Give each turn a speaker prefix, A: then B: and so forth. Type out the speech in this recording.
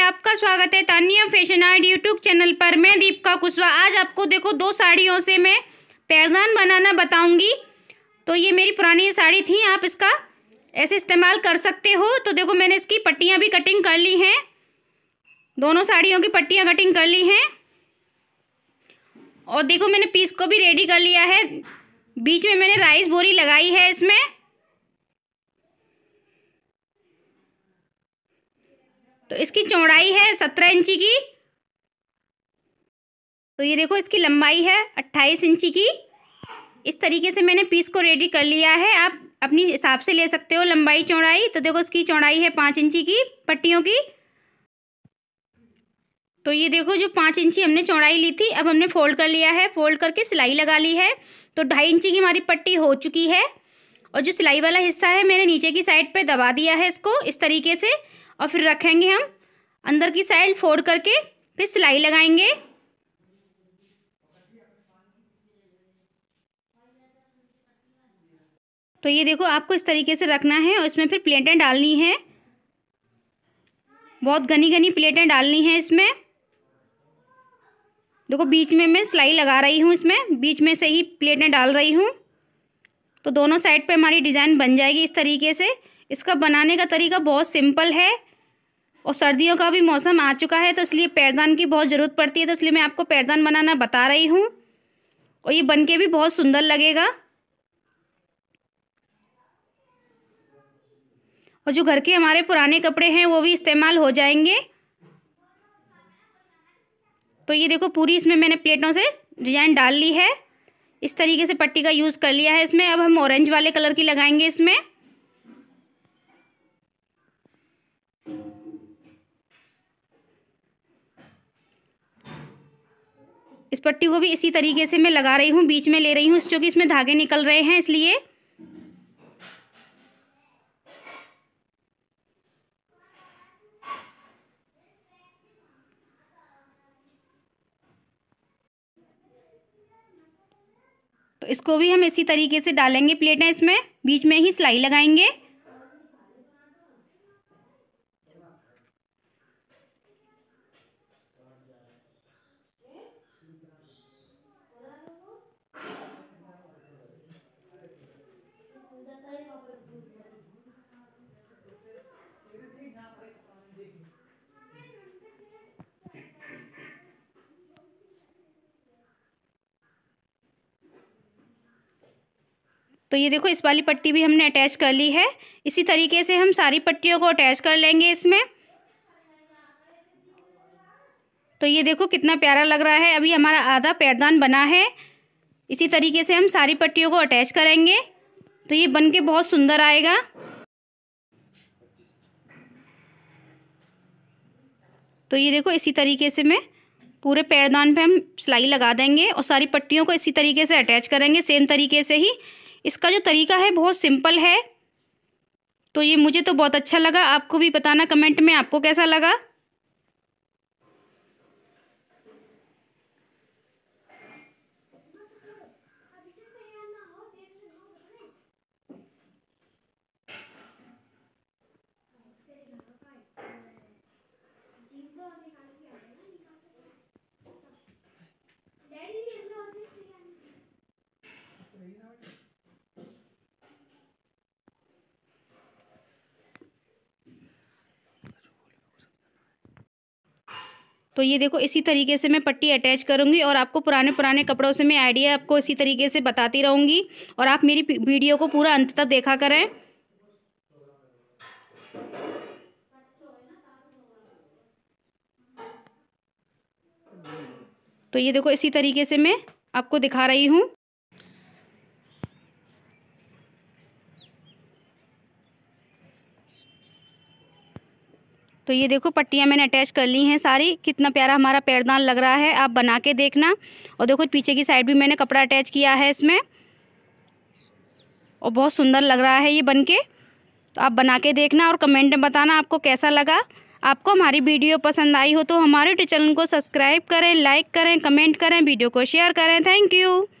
A: friend आपका स्वागत है Tania fashion art YouTube channel पर मैं दीपका कुशवा आज आपको देखो दो साड़ियों से मैं पैरदान बनाना बताऊंगी तो ये मेरी पुरानी साड़ी थी आप इसका ऐसे इस्तेमाल कर सकते हो तो देखो मैंने इसकी पट्टियाँ भी कटिंग कर ली हैं दोनों साड़ियों की पट्टियाँ कटिंग कर ली हैं और देखो मैंने पीस को भी रेडी कर लिया है बीच में मैंने राइस बोरी लगाई है इसमें तो इसकी चौड़ाई है सत्रह इंची की तो ये देखो इसकी लंबाई है अट्ठाईस इंची की इस तरीके से मैंने पीस को रेडी कर लिया है आप अपनी हिसाब से ले सकते हो लंबाई चौड़ाई तो देखो इसकी चौड़ाई है पाँच इंची की पट्टियों की तो ये देखो जो पाँच इंची हमने चौड़ाई ली थी अब हमने फोल्ड कर लिया है फोल्ड करके सिलाई लगा ली है तो ढाई इंची की हमारी पट्टी हो चुकी है और जो सिलाई वाला हिस्सा है मैंने नीचे की साइड पे दबा दिया है इसको इस तरीके से और फिर रखेंगे हम अंदर की साइड फोल्ड करके फिर सिलाई लगाएंगे तो ये देखो आपको इस तरीके से रखना है और इसमें फिर प्लेटें डालनी है बहुत घनी घनी प्लेटें डालनी है इसमें देखो बीच में मैं सिलाई लगा रही हूँ इसमें बीच में से ही प्लेटें डाल रही हूँ तो दोनों साइड पे हमारी डिज़ाइन बन जाएगी इस तरीके से इसका बनाने का तरीका बहुत सिंपल है और सर्दियों का भी मौसम आ चुका है तो इसलिए पैरदान की बहुत ज़रूरत पड़ती है तो इसलिए मैं आपको पैरदान बनाना बता रही हूँ और ये बन के भी बहुत सुंदर लगेगा और जो घर के हमारे पुराने कपड़े हैं वो भी इस्तेमाल हो जाएंगे तो ये देखो पूरी इसमें मैंने प्लेटों से डिजाइन डाल ली है इस तरीके से पट्टी का यूज़ कर लिया है इसमें अब हम ऑरेंज वाले कलर की लगाएंगे इसमें इस पट्टी को भी इसी तरीके से मैं लगा रही हूँ बीच में ले रही हूँ क्योंकि इसमें धागे निकल रहे हैं इसलिए तो इसको भी हम इसी तरीके से डालेंगे प्लेटें इसमें बीच में ही सिलाई लगाएंगे तो ये देखो इस वाली पट्टी भी हमने अटैच कर ली है इसी तरीके से हम सारी पट्टियों को अटैच कर लेंगे इसमें तो ये देखो कितना प्यारा लग रहा है अभी हमारा आधा पैरदान बना है इसी तरीके से हम सारी पट्टियों को अटैच करेंगे तो ये बन के बहुत सुंदर आएगा तो ये देखो इसी तरीके से मैं पूरे पैरदान पे हम सिलाई लगा देंगे और सारी पट्टियों को इसी तरीके से अटैच करेंगे सेम तरीके से ही इसका जो तरीका है बहुत सिंपल है तो ये मुझे तो बहुत अच्छा लगा आपको भी बताना कमेंट में आपको कैसा लगा तो ये देखो इसी तरीके से मैं पट्टी अटैच करूँगी और आपको पुराने पुराने कपड़ों से मैं आइडिया आपको इसी तरीके से बताती रहूँगी और आप मेरी वीडियो को पूरा अंत तक देखा करें तो ये देखो इसी तरीके से मैं आपको दिखा रही हूँ तो ये देखो पट्टियाँ मैंने अटैच कर ली हैं सारी कितना प्यारा हमारा पैरदान लग रहा है आप बना के देखना और देखो पीछे की साइड भी मैंने कपड़ा अटैच किया है इसमें और बहुत सुंदर लग रहा है ये बन के तो आप बना के देखना और कमेंट में बताना आपको कैसा लगा आपको हमारी वीडियो पसंद आई हो तो हमारे चैनल को सब्सक्राइब करें लाइक करें कमेंट करें वीडियो को शेयर करें थैंक यू